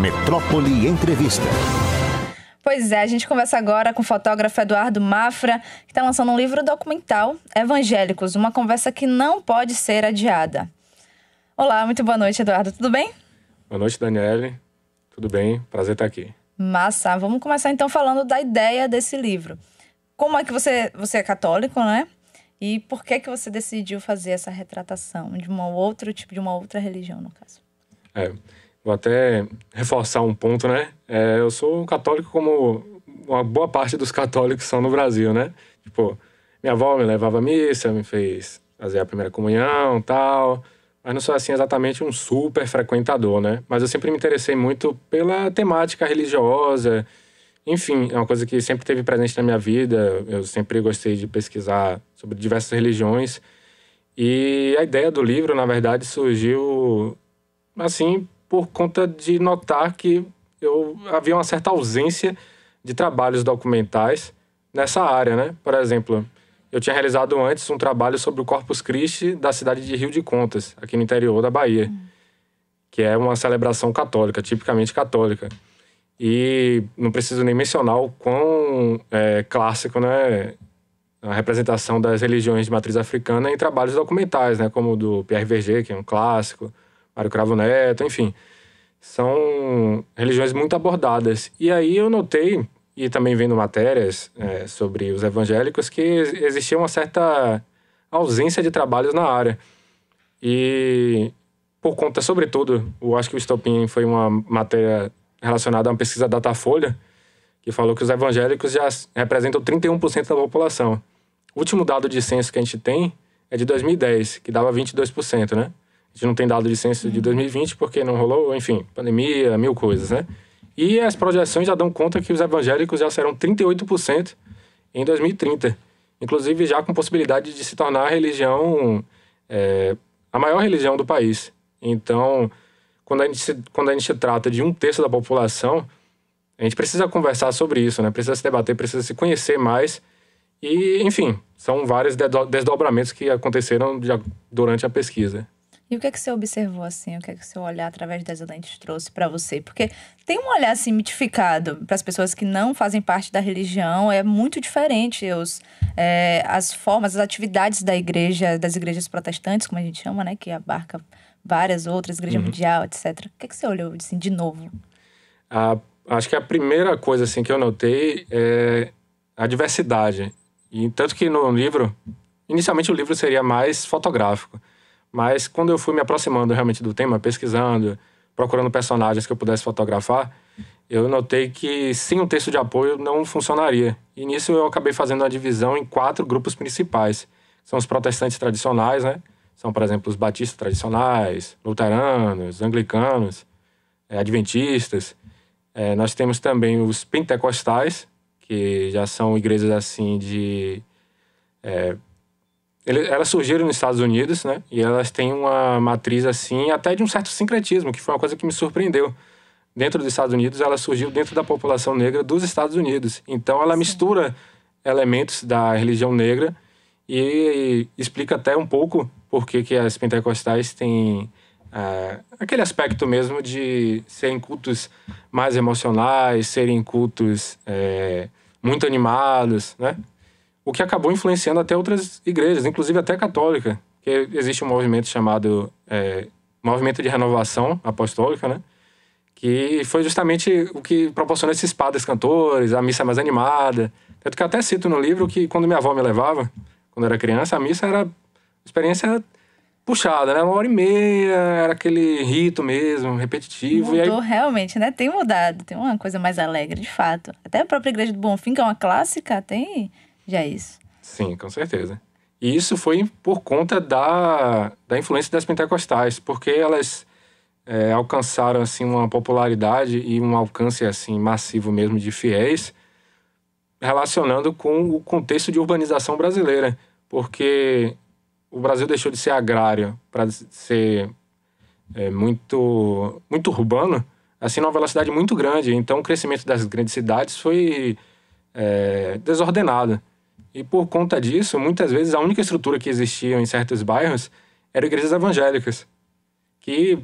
Metrópole Entrevista. Pois é, a gente conversa agora com o fotógrafo Eduardo Mafra, que está lançando um livro documental, Evangélicos, uma conversa que não pode ser adiada. Olá, muito boa noite, Eduardo, tudo bem? Boa noite, Daniele. Tudo bem? Prazer estar aqui. Massa, vamos começar então falando da ideia desse livro. Como é que você, você é católico, né? E por que que você decidiu fazer essa retratação de um outro tipo, de uma outra religião, no caso? É, vou até reforçar um ponto, né? É, eu sou católico como uma boa parte dos católicos são no Brasil, né? Tipo, minha avó me levava à missa, me fez fazer a primeira comunhão tal. Mas não sou assim exatamente um super frequentador, né? Mas eu sempre me interessei muito pela temática religiosa. Enfim, é uma coisa que sempre teve presente na minha vida. Eu sempre gostei de pesquisar sobre diversas religiões. E a ideia do livro, na verdade, surgiu assim por conta de notar que eu, havia uma certa ausência de trabalhos documentais nessa área, né? Por exemplo, eu tinha realizado antes um trabalho sobre o Corpus Christi da cidade de Rio de Contas, aqui no interior da Bahia, hum. que é uma celebração católica, tipicamente católica. E não preciso nem mencionar o quão é, clássico, né? A representação das religiões de matriz africana em trabalhos documentais, né? Como o do Pierre Verger, que é um clássico, Mário Cravo Neto, enfim. São religiões muito abordadas. E aí eu notei, e também vendo matérias é, sobre os evangélicos, que existia uma certa ausência de trabalhos na área. E por conta, sobretudo, eu acho que o Estopim foi uma matéria relacionada a uma pesquisa Datafolha, que falou que os evangélicos já representam 31% da população. O último dado de censo que a gente tem é de 2010, que dava 22%, né? gente não tem dado licença de 2020 uhum. porque não rolou, enfim, pandemia, mil coisas, né? E as projeções já dão conta que os evangélicos já serão 38% em 2030, inclusive já com possibilidade de se tornar a religião, é, a maior religião do país. Então, quando a, gente se, quando a gente trata de um terço da população, a gente precisa conversar sobre isso, né? Precisa se debater, precisa se conhecer mais. E, enfim, são vários desdobramentos que aconteceram durante a pesquisa. E o que é que você observou assim? O que é que seu olhar através das lentes trouxe para você? Porque tem um olhar assim mitificado para as pessoas que não fazem parte da religião, é muito diferente os, é, as formas, as atividades da igreja, das igrejas protestantes, como a gente chama, né, que abarca várias outras, igreja uhum. mundial, etc. O que é que você olhou assim de novo? A, acho que a primeira coisa assim que eu notei é a diversidade. E tanto que no livro, inicialmente o livro seria mais fotográfico. Mas quando eu fui me aproximando realmente do tema, pesquisando, procurando personagens que eu pudesse fotografar, eu notei que sem um texto de apoio não funcionaria. E nisso eu acabei fazendo uma divisão em quatro grupos principais. São os protestantes tradicionais, né? São, por exemplo, os batistas tradicionais, luteranos, anglicanos, é, adventistas. É, nós temos também os pentecostais, que já são igrejas assim de é, ele, elas surgiram nos Estados Unidos, né? E elas têm uma matriz, assim, até de um certo sincretismo, que foi uma coisa que me surpreendeu. Dentro dos Estados Unidos, ela surgiu dentro da população negra dos Estados Unidos. Então, ela Sim. mistura elementos da religião negra e, e, explica até um pouco por que, as pentecostais têm ah, aquele aspecto mesmo de serem cultos mais emocionais, serem cultos é, muito animados, né? o que acabou influenciando até outras igrejas, inclusive até católica, que existe um movimento chamado é, Movimento de Renovação Apostólica, né? que foi justamente o que proporcionou esses padres cantores, a missa mais animada. Tanto que eu até cito no livro que quando minha avó me levava, quando eu era criança, a missa era experiência puxada, né? Uma hora e meia, era aquele rito mesmo, repetitivo. Mudou aí... realmente, né? Tem mudado, tem uma coisa mais alegre, de fato. Até a própria Igreja do Bonfim, que é uma clássica, tem já é isso. Sim, com certeza. E isso foi por conta da, da influência das pentecostais, porque elas é, alcançaram assim uma popularidade e um alcance assim massivo mesmo de fiéis, relacionando com o contexto de urbanização brasileira, porque o Brasil deixou de ser agrário para ser é, muito muito urbano, assim numa velocidade muito grande. Então o crescimento das grandes cidades foi é, desordenado. E por conta disso, muitas vezes a única estrutura que existia em certos bairros eram igrejas evangélicas, que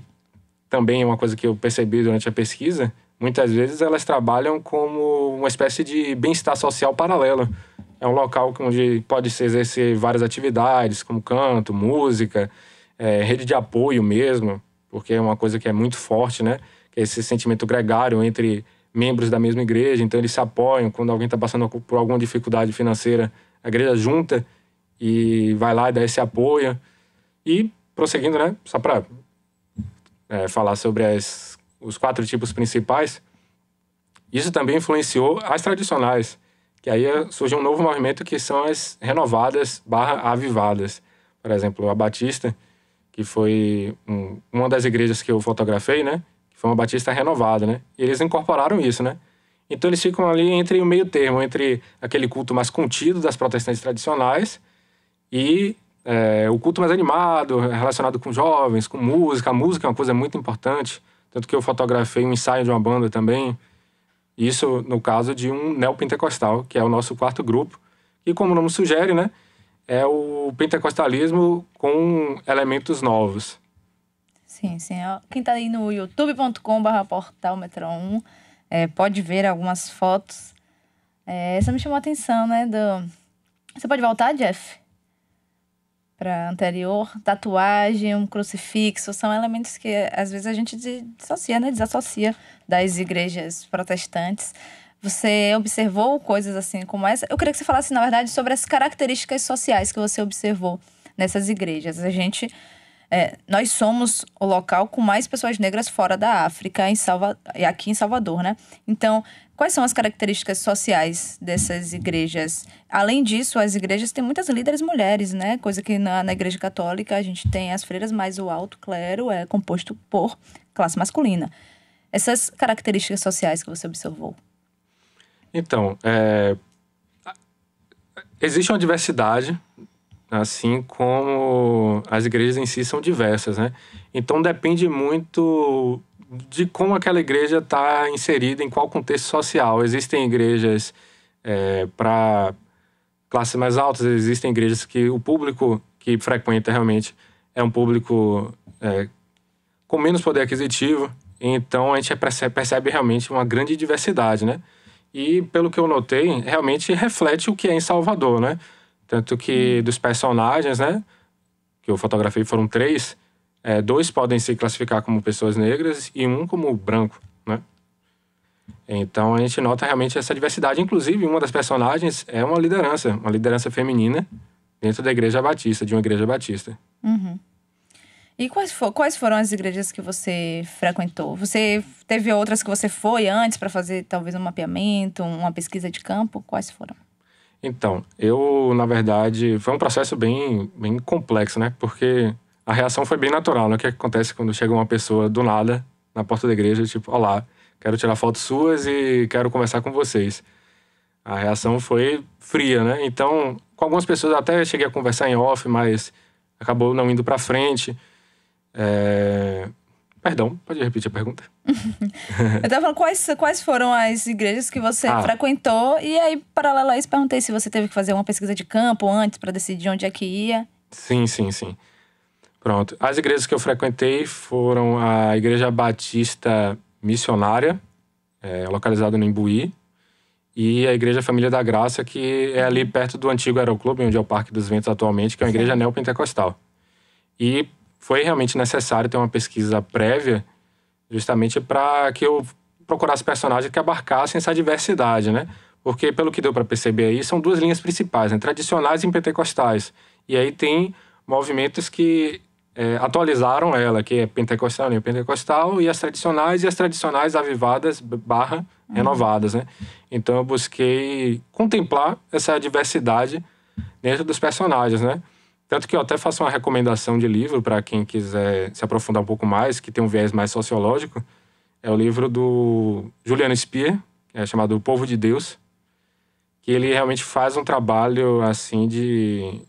também é uma coisa que eu percebi durante a pesquisa, muitas vezes elas trabalham como uma espécie de bem-estar social paralelo. É um local onde pode se exercer várias atividades, como canto, música, é, rede de apoio mesmo, porque é uma coisa que é muito forte, né? É esse sentimento gregário entre membros da mesma igreja, então eles se apoiam. Quando alguém está passando por alguma dificuldade financeira, a igreja junta e vai lá e dá esse apoio. E prosseguindo, né? Só para é, falar sobre as, os quatro tipos principais, isso também influenciou as tradicionais, que aí surge um novo movimento que são as renovadas barra avivadas. Por exemplo, a Batista, que foi um, uma das igrejas que eu fotografei, né? foi uma Batista renovada, né? E eles incorporaram isso, né? Então eles ficam ali entre o meio termo, entre aquele culto mais contido das protestantes tradicionais e é, o culto mais animado, relacionado com jovens, com música. A música é uma coisa muito importante. Tanto que eu fotografei um ensaio de uma banda também. Isso no caso de um neopentecostal, que é o nosso quarto grupo. E como o nome sugere, né? É o pentecostalismo com elementos novos. Sim, sim. Quem está aí no youtube.com/barra portal metrô 1 é, pode ver algumas fotos. É, essa me chamou a atenção, né? Do... Você pode voltar, Jeff? Para anterior, tatuagem, um crucifixo, são elementos que às vezes a gente dissocia, né? Desassocia das igrejas protestantes. Você observou coisas assim como essa? Eu queria que você falasse, na verdade, sobre as características sociais que você observou nessas igrejas. A gente é, nós somos o local com mais pessoas negras fora da África, em e aqui em Salvador, né? Então, quais são as características sociais dessas igrejas? Além disso, as igrejas têm muitas líderes mulheres, né? Coisa que na, na igreja católica a gente tem as freiras, mas o alto clero é composto por classe masculina. Essas características sociais que você observou? Então, é... existe uma diversidade assim como as igrejas em si são diversas, né? Então depende muito de como aquela igreja está inserida em qual contexto social. Existem igrejas é, para classes mais altas, existem igrejas que o público que frequenta realmente é um público é, com menos poder aquisitivo, então a gente percebe, percebe realmente uma grande diversidade, né? E pelo que eu notei, realmente reflete o que é em Salvador, né? Tanto que hum. dos personagens, né? Que eu fotografei foram três. É, dois podem se classificar como pessoas negras e um como branco, né? Então a gente nota realmente essa diversidade. Inclusive, uma das personagens é uma liderança, uma liderança feminina dentro da igreja batista, de uma igreja batista. Uhum. E quais, for, quais foram as igrejas que você frequentou? Você teve outras que você foi antes para fazer talvez um mapeamento, uma pesquisa de campo? Quais foram? Então, eu, na verdade, foi um processo bem, bem complexo, né? Porque a reação foi bem natural, né? O que acontece quando chega uma pessoa do nada na porta da igreja, tipo, olá, quero tirar fotos suas e quero conversar com vocês. A reação foi fria, né? Então, com algumas pessoas até cheguei a conversar em off, mas acabou não indo para frente. É... Perdão, pode repetir a pergunta? eu tava falando quais, quais foram as igrejas que você ah. frequentou. E aí, paralelo a isso, perguntei se você teve que fazer uma pesquisa de campo antes para decidir onde é que ia. Sim, sim, sim. Pronto. As igrejas que eu frequentei foram a Igreja Batista Missionária, é, localizada no Imbuí, e a Igreja Família da Graça, que é ali perto do antigo Aeroclube, onde é o Parque dos Ventos atualmente, que é uma igreja neopentecostal. E foi realmente necessário ter uma pesquisa prévia, justamente para que eu procurasse personagens que abarcassem essa diversidade, né? Porque, pelo que deu para perceber aí, são duas linhas principais, né? tradicionais e pentecostais. E aí tem movimentos que é, atualizaram ela, que é pentecostal, né? pentecostal, e as tradicionais, e as tradicionais avivadas barra uhum. renovadas, né? Então eu busquei contemplar essa diversidade dentro dos personagens, né? Tanto que eu até faço uma recomendação de livro para quem quiser se aprofundar um pouco mais, que tem um viés mais sociológico. É o livro do Juliano Spier, é chamado O Povo de Deus, que ele realmente faz um trabalho assim de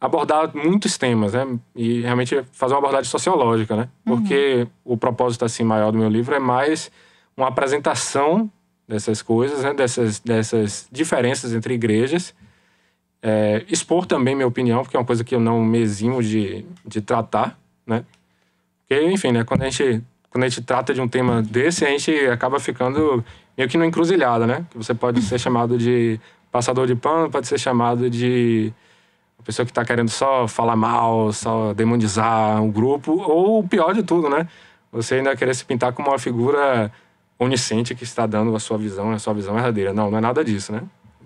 abordar muitos temas, né? E realmente fazer uma abordagem sociológica, né? Uhum. Porque o propósito assim maior do meu livro é mais uma apresentação dessas coisas, né? dessas, dessas diferenças entre igrejas é, expor também minha opinião, porque é uma coisa que eu não me eximo de, de tratar, né? Porque, enfim, né? Quando a, gente, quando a gente trata de um tema desse, a gente acaba ficando meio que numa encruzilhada, né? Que você pode ser chamado de passador de pano, pode ser chamado de uma pessoa que está querendo só falar mal, só demonizar um grupo, ou o pior de tudo, né? Você ainda querer se pintar como uma figura onisciente que está dando a sua visão, a sua visão é verdadeira. Não, não é nada disso, né?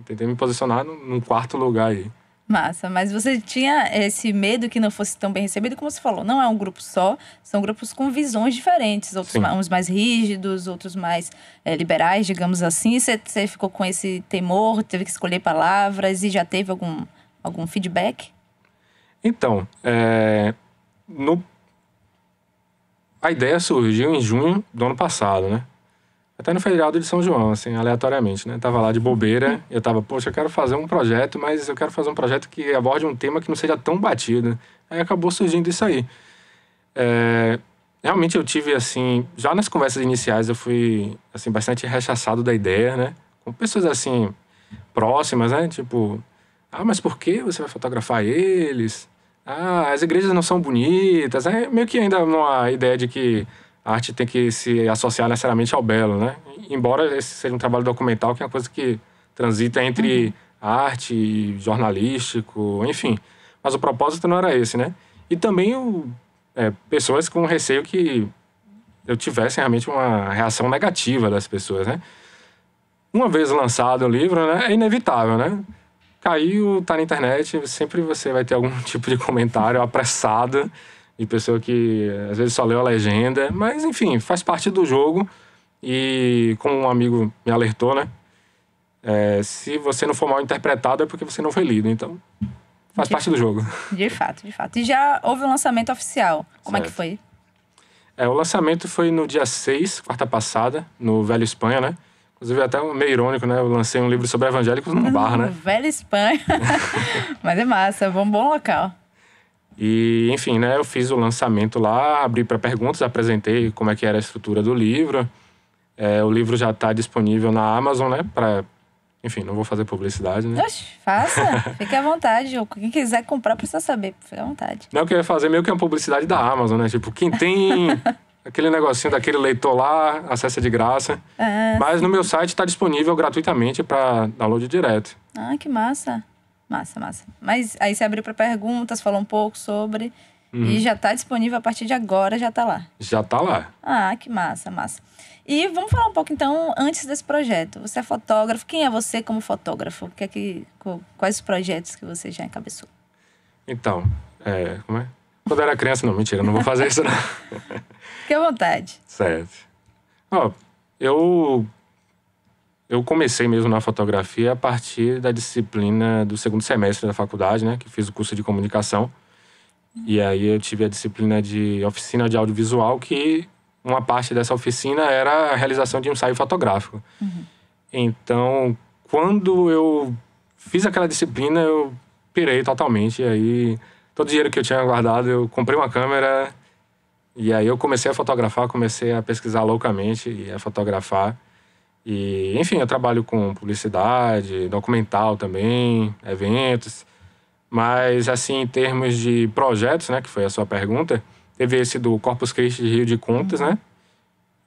tentei me posicionar num quarto lugar aí. Massa, mas você tinha esse medo que não fosse tão bem recebido, como você falou, não é um grupo só, são grupos com visões diferentes, outros mais, uns mais rígidos, outros mais é, liberais, digamos assim. Você, você ficou com esse temor, teve que escolher palavras e já teve algum, algum feedback? Então, é, no... a ideia surgiu em junho do ano passado, né? até no Feriado de São João, assim, aleatoriamente, né? Tava lá de bobeira, uhum. eu tava, poxa, eu quero fazer um projeto, mas eu quero fazer um projeto que aborde um tema que não seja tão batido. Aí acabou surgindo isso aí. É, realmente eu tive, assim, já nas conversas iniciais eu fui, assim, bastante rechaçado da ideia, né? Com pessoas, assim, próximas, né? Tipo, ah, mas por que você vai fotografar eles? Ah, as igrejas não são bonitas. É meio que ainda uma ideia de que a arte tem que se associar necessariamente ao belo, né? Embora esse seja um trabalho documental, que é uma coisa que transita entre uhum. arte e jornalístico, enfim. Mas o propósito não era esse, né? E também o, é, pessoas com receio que eu tivesse realmente uma reação negativa das pessoas, né? Uma vez lançado o livro, né, é inevitável, né? Caiu, tá na internet, sempre você vai ter algum tipo de comentário apressado e pessoa que às vezes só leu a legenda, mas enfim, faz parte do jogo. E como um amigo me alertou, né? É, se você não for mal interpretado é porque você não foi lido, então faz de parte fato. do jogo. De fato, de fato. E já houve um lançamento oficial. Como certo. é que foi? É, o lançamento foi no dia 6, quarta passada, no Velho Espanha, né? Inclusive, é até meio irônico, né? Eu lancei um livro sobre evangélicos num bar, né? Velho Espanha. Mas é massa, é um bom local. E, enfim, né, eu fiz o lançamento lá, abri para perguntas, apresentei como é que era a estrutura do livro. É, o livro já está disponível na Amazon, né, para enfim, não vou fazer publicidade, né? Oxe, faça. Fique à vontade. Quem quiser comprar precisa saber. Fique à vontade. Não, eu queria fazer meio que é uma publicidade da Amazon, né? Tipo, quem tem aquele negocinho daquele leitor lá, acessa de graça. Ah, Mas sim. no meu site está disponível gratuitamente para download direto. Ah, que massa. Massa, massa. Mas aí você abriu para perguntas, falou um pouco sobre. Uhum. E já está disponível a partir de agora, já está lá. Já está lá. Ah, que massa, massa. E vamos falar um pouco então antes desse projeto. Você é fotógrafo, quem é você como fotógrafo? Que é que, quais os projetos que você já encabeçou? Então, é, como é? Quando eu era criança, não, mentira, não vou fazer isso não. Fique à vontade. Certo. Ó, eu eu comecei mesmo na fotografia a partir da disciplina do segundo semestre da faculdade, né? Que fiz o curso de comunicação. E aí eu tive a disciplina de oficina de audiovisual, que uma parte dessa oficina era a realização de um ensaio fotográfico. Uhum. Então, quando eu fiz aquela disciplina, eu pirei totalmente. E aí, todo o dinheiro que eu tinha guardado, eu comprei uma câmera. E aí eu comecei a fotografar, comecei a pesquisar loucamente e a fotografar. E, enfim, eu trabalho com publicidade, documental também, eventos. Mas, assim, em termos de projetos, né, que foi a sua pergunta, teve esse do Corpus Christi de Rio de Contas, né?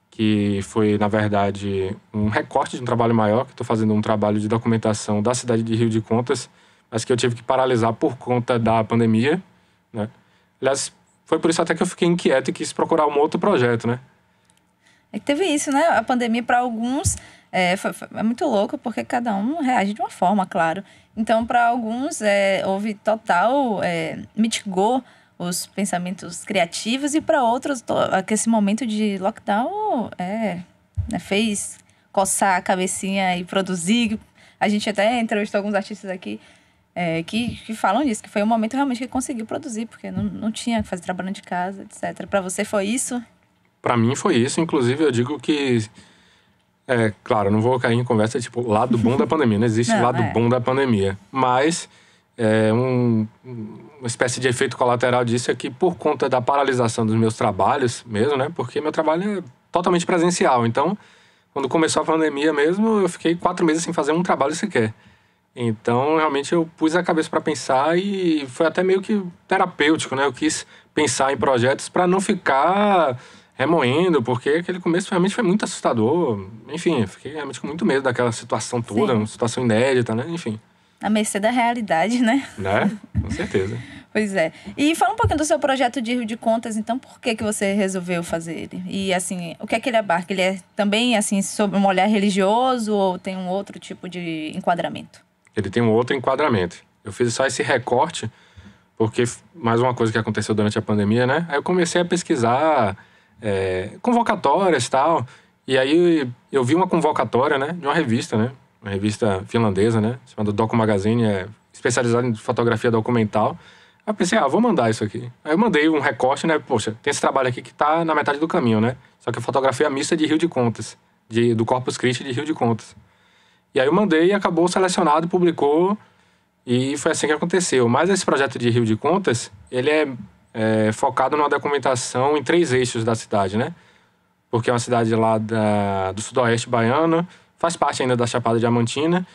Que foi, na verdade, um recorte de um trabalho maior, que estou fazendo um trabalho de documentação da cidade de Rio de Contas, mas que eu tive que paralisar por conta da pandemia, né? Aliás, foi por isso até que eu fiquei inquieto e quis procurar um outro projeto, né? É que teve isso, né? A pandemia, para alguns, é, foi, foi, é muito louco, porque cada um reage de uma forma, claro. Então, para alguns, é, houve total. É, mitigou os pensamentos criativos, e para outros, to, esse momento de lockdown é, né, fez coçar a cabecinha e produzir. A gente até entrevistou alguns artistas aqui é, que, que falam disso, que foi um momento realmente que conseguiu produzir, porque não, não tinha que fazer trabalho de casa, etc. Para você foi isso? para mim foi isso. Inclusive, eu digo que. É, claro, não vou cair em conversa tipo lado bom da pandemia. Não existe não, lado é. bom da pandemia. Mas é um, uma espécie de efeito colateral disso é que, por conta da paralisação dos meus trabalhos mesmo, né? Porque meu trabalho é totalmente presencial. Então, quando começou a pandemia mesmo, eu fiquei quatro meses sem fazer um trabalho sequer. Então, realmente, eu pus a cabeça para pensar e foi até meio que terapêutico, né? Eu quis pensar em projetos para não ficar remoendo, porque aquele começo realmente foi muito assustador. Enfim, fiquei realmente com muito medo daquela situação toda, Sim. uma situação inédita, né? Enfim. A mercê da realidade, né? Né? Com certeza. pois é. E fala um pouquinho do seu projeto de Rio de Contas, então, por que, que você resolveu fazer ele? E, assim, o que é que ele abarca? Ele é também, assim, sobre um olhar religioso ou tem um outro tipo de enquadramento? Ele tem um outro enquadramento. Eu fiz só esse recorte, porque mais uma coisa que aconteceu durante a pandemia, né? Aí eu comecei a pesquisar é, convocatórias e tal. E aí eu vi uma convocatória, né? De uma revista, né? Uma revista finlandesa, né? Chamada Docu Magazine, é especializada em fotografia documental. Aí eu pensei, ah, vou mandar isso aqui. Aí eu mandei um recorte, né? Poxa, tem esse trabalho aqui que tá na metade do caminho, né? Só que eu fotografei é a missa de Rio de Contas, de, do Corpus Christi de Rio de Contas. E aí eu mandei e acabou selecionado, publicou, e foi assim que aconteceu. Mas esse projeto de Rio de Contas, ele é é, focado numa documentação em três eixos da cidade, né? Porque é uma cidade lá da, do sudoeste baiano, faz parte ainda da Chapada Diamantina,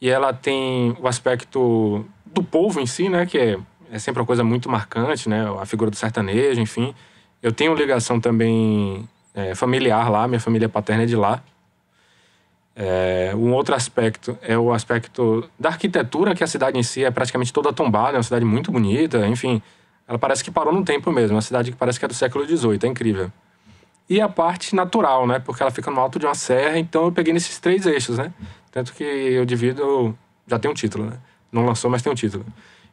e ela tem o aspecto do povo em si, né? Que é, é sempre uma coisa muito marcante, né? A figura do sertanejo, enfim. Eu tenho ligação também é, familiar lá, minha família paterna é de lá. É, um outro aspecto é o aspecto da arquitetura, que a cidade em si é praticamente toda tombada, é uma cidade muito bonita, enfim. Ela parece que parou no tempo mesmo. É uma cidade que parece que é do século XVIII. É incrível. E a parte natural, né? Porque ela fica no alto de uma serra. Então eu peguei nesses três eixos, né? Tanto que eu divido... Já tem um título, né? Não lançou, mas tem um título.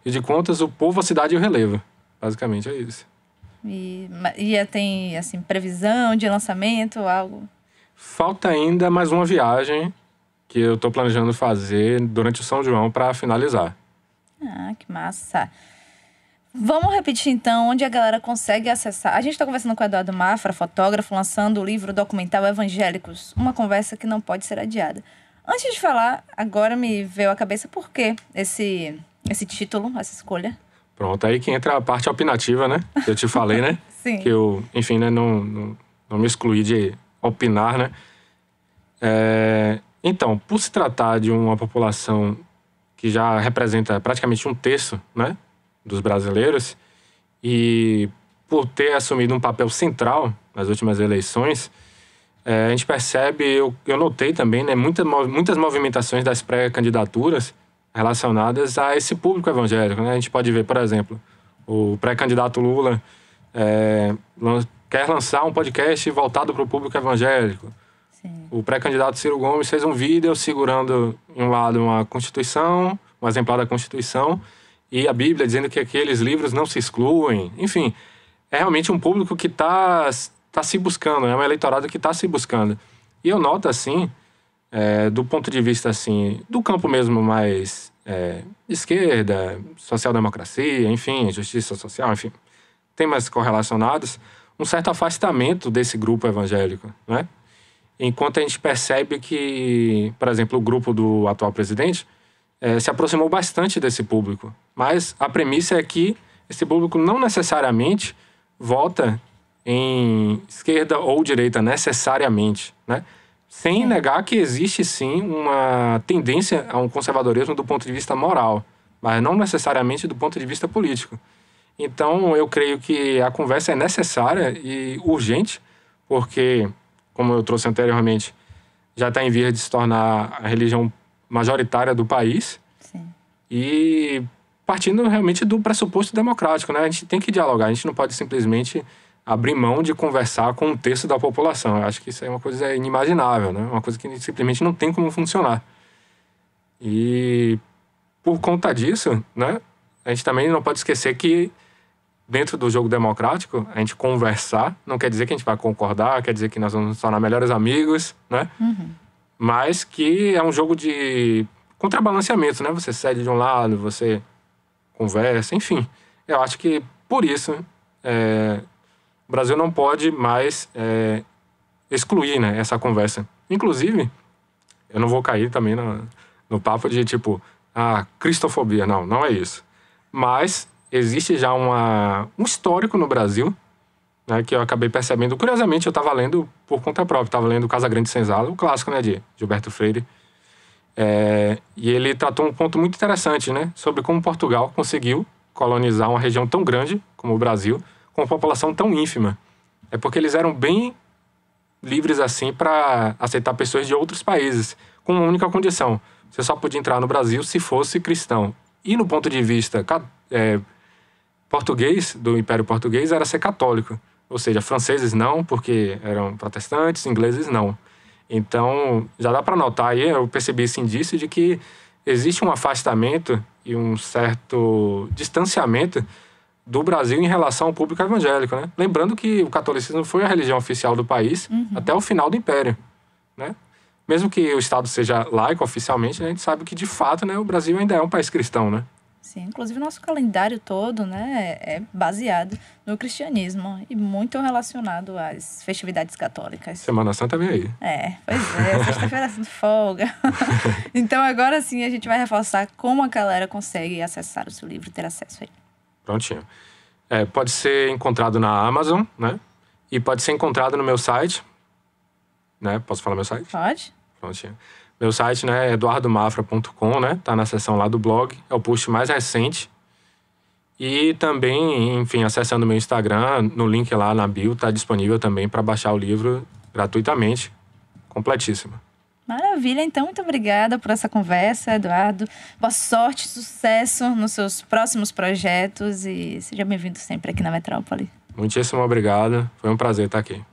E de contas, o povo, a cidade e o relevo. Basicamente é isso. E, e é, tem, assim, previsão de lançamento, algo? Falta ainda mais uma viagem que eu estou planejando fazer durante o São João para finalizar. Ah, que massa! Vamos repetir então onde a galera consegue acessar. A gente está conversando com o Eduardo Mafra, fotógrafo, lançando o livro documental Evangélicos, uma conversa que não pode ser adiada. Antes de falar, agora me veio à cabeça por que esse, esse título, essa escolha. Pronto, aí que entra a parte opinativa, né? Eu te falei, né? Sim. Que eu, enfim, né, não, não, não me excluí de opinar, né? É, então, por se tratar de uma população que já representa praticamente um terço, né? dos brasileiros e por ter assumido um papel central nas últimas eleições, é, a gente percebe, eu, eu notei também, né, muitas muitas movimentações das pré-candidaturas relacionadas a esse público evangélico. Né? A gente pode ver, por exemplo, o pré-candidato Lula é, quer lançar um podcast voltado para o público evangélico. Sim. O pré-candidato Ciro Gomes fez um vídeo segurando, em um lado, uma Constituição, um exemplar da Constituição, e a Bíblia dizendo que aqueles livros não se excluem. Enfim, é realmente um público que está tá se buscando, é um eleitorado que está se buscando. E eu noto assim, é, do ponto de vista assim, do campo mesmo mais é, esquerda, social-democracia, enfim, justiça social, enfim, temas correlacionados, um certo afastamento desse grupo evangélico, né? Enquanto a gente percebe que, por exemplo, o grupo do atual presidente é, se aproximou bastante desse público. Mas a premissa é que esse público não necessariamente vota em esquerda ou direita necessariamente, né? Sem negar que existe sim uma tendência a um conservadorismo do ponto de vista moral, mas não necessariamente do ponto de vista político. Então, eu creio que a conversa é necessária e urgente, porque, como eu trouxe anteriormente, já está em vias de se tornar a religião majoritária do país. Sim. E partindo realmente do pressuposto democrático, né? A gente tem que dialogar, a gente não pode simplesmente abrir mão de conversar com um terço da população. Eu acho que isso é uma coisa inimaginável, né? Uma coisa que simplesmente não tem como funcionar. E por conta disso, né? A gente também não pode esquecer que dentro do jogo democrático, a gente conversar não quer dizer que a gente vai concordar, quer dizer que nós vamos tornar melhores amigos, né? Uhum. Mas que é um jogo de contrabalanceamento, né? Você cede de um lado, você conversa, enfim. Eu acho que por isso é, o Brasil não pode mais é, excluir né, essa conversa. Inclusive, eu não vou cair também no, no papo de tipo, ah, cristofobia. Não, não é isso. Mas existe já uma, um histórico no Brasil né, que eu acabei percebendo. Curiosamente, eu estava lendo por conta própria, estava lendo Casa Grande Senzala, o clássico né, de Gilberto Freire. É, e ele tratou um ponto muito interessante, né? Sobre como Portugal conseguiu colonizar uma região tão grande como o Brasil, com uma população tão ínfima. É porque eles eram bem livres assim para aceitar pessoas de outros países, com uma única condição: você só podia entrar no Brasil se fosse cristão. E no ponto de vista é, português, do Império Português, era ser católico. Ou seja, franceses não, porque eram protestantes, ingleses não. Então, já dá para notar aí, eu percebi esse indício de que existe um afastamento e um certo distanciamento do Brasil em relação ao público evangélico, né? Lembrando que o catolicismo foi a religião oficial do país uhum. até o final do Império, né? Mesmo que o Estado seja laico oficialmente, a gente sabe que de fato, né, o Brasil ainda é um país cristão, né? Sim, inclusive o nosso calendário todo, né, é baseado no cristianismo e muito relacionado às festividades católicas. Semana Santa vem aí. É, pois é, sexta-feira é folga. então agora sim a gente vai reforçar como a galera consegue acessar o seu livro, ter acesso a ele. Prontinho. É, pode ser encontrado na Amazon, né? E pode ser encontrado no meu site. Né? Posso falar meu site? Pode. Prontinho. Meu site né, é eduardomafra.com, né? Tá na seção lá do blog. É o post mais recente. E também, enfim, acessando meu Instagram, no link lá na bio, tá disponível também para baixar o livro gratuitamente, completíssimo. Maravilha, então muito obrigada por essa conversa, Eduardo. Boa sorte, sucesso nos seus próximos projetos e seja bem-vindo sempre aqui na Metrópole. Muitíssimo obrigado, foi um prazer estar aqui.